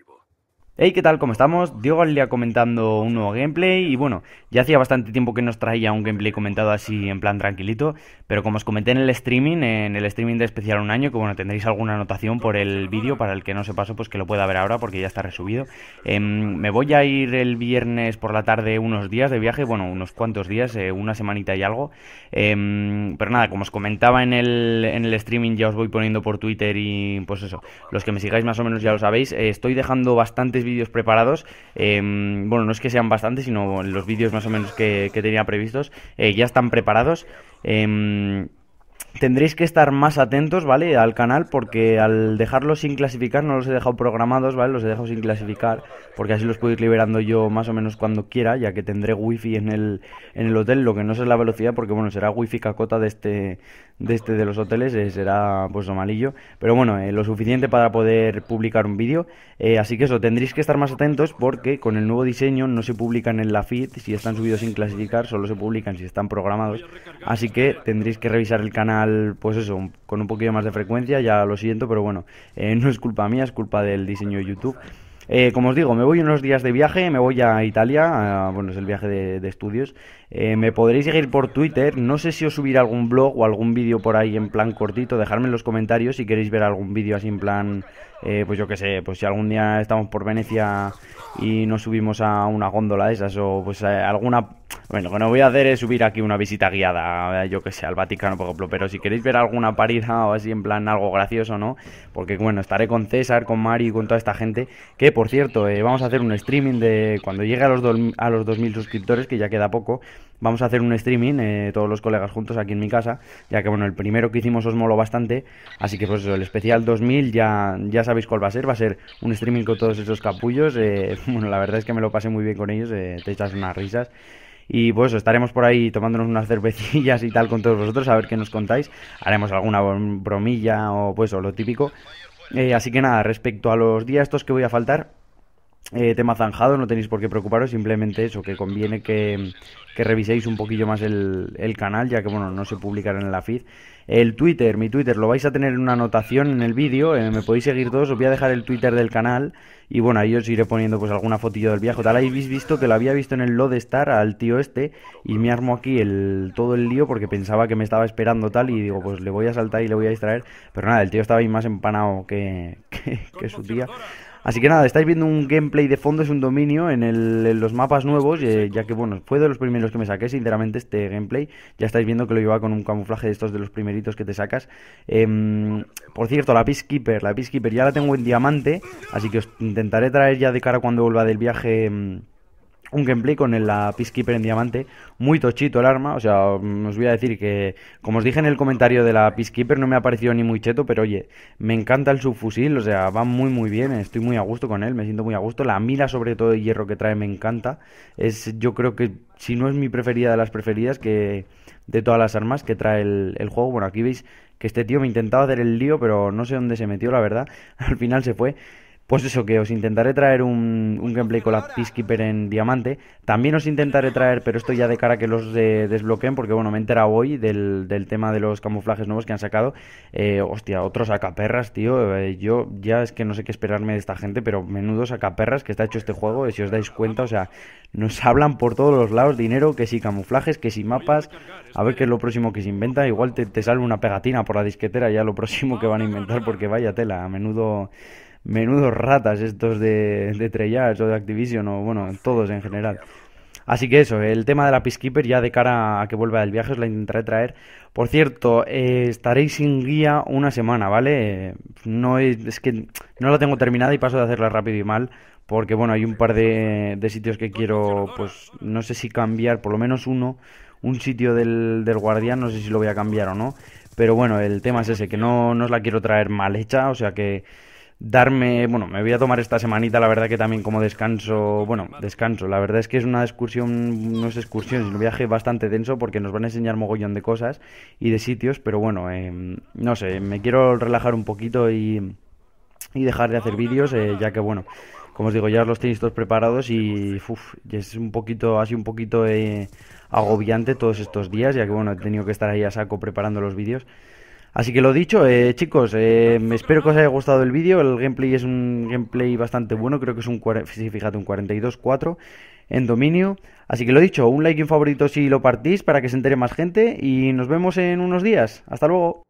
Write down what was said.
people. Hey, ¿qué tal? ¿Cómo estamos? Diego día comentando un nuevo gameplay y bueno, ya hacía bastante tiempo que nos traía un gameplay comentado así en plan tranquilito, pero como os comenté en el streaming, en el streaming de especial un año, que bueno, tendréis alguna anotación por el vídeo, para el que no se pasó, pues que lo pueda ver ahora porque ya está resubido. Em, me voy a ir el viernes por la tarde unos días de viaje, bueno, unos cuantos días, eh, una semanita y algo, em, pero nada, como os comentaba en el, en el streaming, ya os voy poniendo por Twitter y pues eso, los que me sigáis más o menos ya lo sabéis, eh, estoy dejando bastante vídeos preparados. Em, bueno, no es que sean bastantes, sino los vídeos más o menos que, tenía previstos eh, ya están preparados. Em, tendréis que estar más atentos, ¿vale? Al canal, porque al dejarlos sin clasificar, no los he dejado programados, ¿vale? Los he dejado sin clasificar, porque así los puedo ir liberando yo más o menos cuando quiera, ya que tendré wifi en el, en el hotel, lo que no sé es la velocidad, porque bueno, será wifi cacota de este, de este de los hoteles, eh, será pues malillo, pero bueno, eh, lo suficiente para poder publicar un vídeo, eh, así que eso, tendréis que estar más atentos, porque con el nuevo diseño no se publican en la feed, si están subidos sin clasificar, solo se publican si están programados, así que tendréis que revisar el canal pues eso, con un poquito más de frecuencia, ya lo siento, pero bueno, eh, no es culpa mía, es culpa del diseño de YouTube. Eh, como os digo, me voy unos días de viaje, me voy a Italia, bueno, es el viaje de, estudios. Eh, me podréis seguir por Twitter, no sé si os subiré algún blog o algún vídeo por ahí en plan cortito, dejadme en los comentarios si queréis ver algún vídeo así en plan, pues yo que sé, pues si algún día estamos por Venecia y nos subimos a una góndola de esas o pues alguna bueno, lo que no voy a hacer es subir aquí una visita guiada, yo que sé, al Vaticano, por ejemplo. Pero si queréis ver alguna parida o así, en plan algo gracioso, ¿no? Porque, bueno, estaré con César, con Mari, y con toda esta gente. Que, por cierto, eh, vamos a hacer un streaming de... Cuando llegue a los, a los 2.000 suscriptores, que ya queda poco, vamos a hacer un streaming, eh, todos los colegas juntos aquí en mi casa. Ya que, bueno, el primero que hicimos os moló bastante. Así que, pues el especial 2000 ya, ya sabéis cuál va a ser. Va a ser un streaming con todos esos capullos. Eh, bueno, la verdad es que me lo pasé muy bien con ellos. te echas unas risas. Y pues estaremos por ahí tomándonos unas cervecillas y tal con todos vosotros, a ver qué nos contáis. Haremos alguna bromilla o pues lo típico. Eh, así que nada, respecto a los días estos que voy a faltar, eh, tema zanjado, no tenéis por qué preocuparos, simplemente eso, que conviene que, que reviséis un poquillo más el, canal, ya que bueno, no se publicará en la feed. El Twitter, mi Twitter, lo vais a tener en una anotación en el vídeo, eh, me podéis seguir todos, os voy a dejar el Twitter del canal y bueno, ahí os iré poniendo pues alguna fotillo del viaje. Tal habéis visto que lo había visto en el Lodestar al tío este y me armo aquí el, todo el lío porque pensaba que me estaba esperando tal y digo, pues le voy a saltar y le voy a distraer, pero nada, el tío estaba ahí más empanado que, que, que su tía. Así que nada, estáis viendo un gameplay de fondo, es un dominio en, los mapas nuevos, eh, ya que bueno, fue de los primeros que me saqué, sinceramente, este gameplay. Ya estáis viendo que lo llevaba con un camuflaje de estos de los primeritos que te sacas. Em, por cierto, la Peacekeeper, la Peacekeeper ya la tengo en diamante, así que os intentaré traer ya de cara cuando vuelva del viaje em, un gameplay con la Peacekeeper en diamante, muy tochito el arma, o sea, mm, os voy a decir que, como os dije en el comentario de la Peacekeeper, no me ha parecido ni muy cheto, pero oye, me encanta el subfusil, o sea, va muy muy bien, estoy muy a gusto con él, me siento muy a gusto, la mira sobre todo de hierro que trae me encanta, es yo creo que, si no es mi preferida de las preferidas, que de todas las armas que trae el, el juego, bueno, aquí veis que este tío me intentaba hacer el lío, pero no sé dónde se metió, la verdad, al final se fue... Pues eso, que os intentaré traer un, gameplay con la Peacekeeper en diamante. También os intentaré traer, pero esto ya de cara a que los eh, desbloqueen, porque bueno, me he enterado hoy del, tema de los camuflajes nuevos que han sacado. Eh, hostia, otros acaperras, tío. Eh, yo ya es que no sé qué esperarme de esta gente, pero menudo acaperras que está hecho este juego. si os dais cuenta, o sea, nos hablan por todos los lados dinero, que si camuflajes, que si mapas. A ver qué es lo próximo que se inventa. Igual te, te sale una pegatina por la disquetera, ya lo próximo que van a inventar, porque vaya tela, a menudo menudos ratas estos de, de Treyarch o de Activision o bueno, todos en general. Así que eso, el tema de la Peacekeeper ya de cara a que vuelva del viaje os la intentaré traer. Por cierto, eh, estaréis sin guía una semana, ¿vale? No es, que no la tengo terminada y paso de hacerla rápido y mal. Porque bueno, hay un par de, sitios que quiero, pues no sé si cambiar, por lo menos uno, un sitio del, del guardián, no sé si lo voy a cambiar o no. Pero bueno, el tema es ese, que no, no os la quiero traer mal hecha, o sea que darme, bueno, me voy a tomar esta semanita, la verdad que también como descanso, bueno, descanso, la verdad es que es una excursión, no es excursión, es un viaje bastante denso porque nos van a enseñar mogollón de cosas y de sitios, pero bueno, eh, no sé, me quiero relajar un poquito y, dejar de hacer vídeos, eh, ya que bueno, como os digo, ya los tenéis todos preparados y, es un poquito, así un poquito eh, agobiante todos estos días, ya que bueno, he tenido que estar ahí a saco preparando los vídeos. Así que lo dicho, eh, chicos, eh, espero que os haya gustado el vídeo. El gameplay es un gameplay bastante bueno, creo que es un, fíjate, un 42-4 en dominio. Así que lo dicho, un like y un favorito si lo partís para que se entere más gente y nos vemos en unos días. Hasta luego.